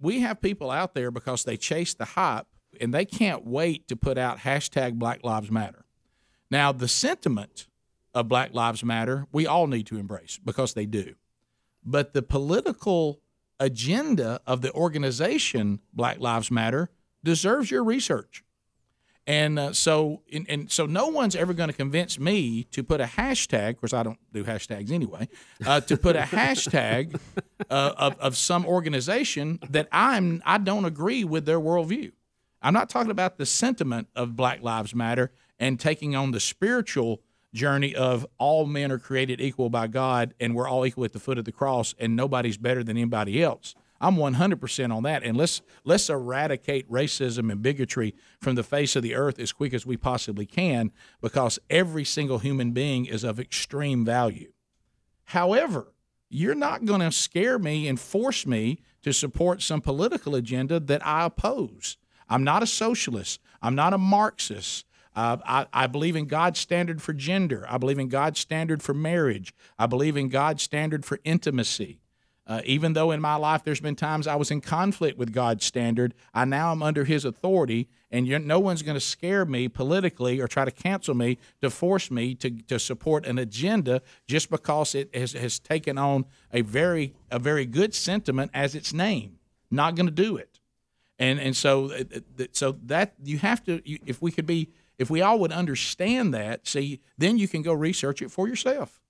we have people out there because they chase the hype and they can't wait to put out hashtag Black Lives Matter. Now, the sentiment of Black Lives Matter, we all need to embrace because they do. But the political agenda of the organization Black Lives Matter deserves your research. And uh, so, and, and, so, no one's ever going to convince me to put a hashtag. Of course, I don't do hashtags anyway. Uh, to put a hashtag uh, of, of some organization that I'm I don't agree with their worldview. I'm not talking about the sentiment of Black Lives Matter and taking on the spiritual journey of all men are created equal by God and we're all equal at the foot of the cross and nobody's better than anybody else. I'm 100% on that. And let's let's eradicate racism and bigotry from the face of the earth as quick as we possibly can because every single human being is of extreme value. However, you're not going to scare me and force me to support some political agenda that I oppose. I'm not a socialist. I'm not a Marxist. Uh, I, I, believe in God's standard for gender. I believe in God's standard for marriage. I believe in God's standard for intimacy. Uh, even though in my life there's been times I was in conflict with God's standard, I now am under His authority, and no one's going to scare me politically or try to cancel me to force me to, to support an agenda just because it has, has taken on a very a very good sentiment as its name. Not going to do it, and and so uh, uh, so that you have to. If we could be, if we all would understand that, see, then you can go research it for yourself.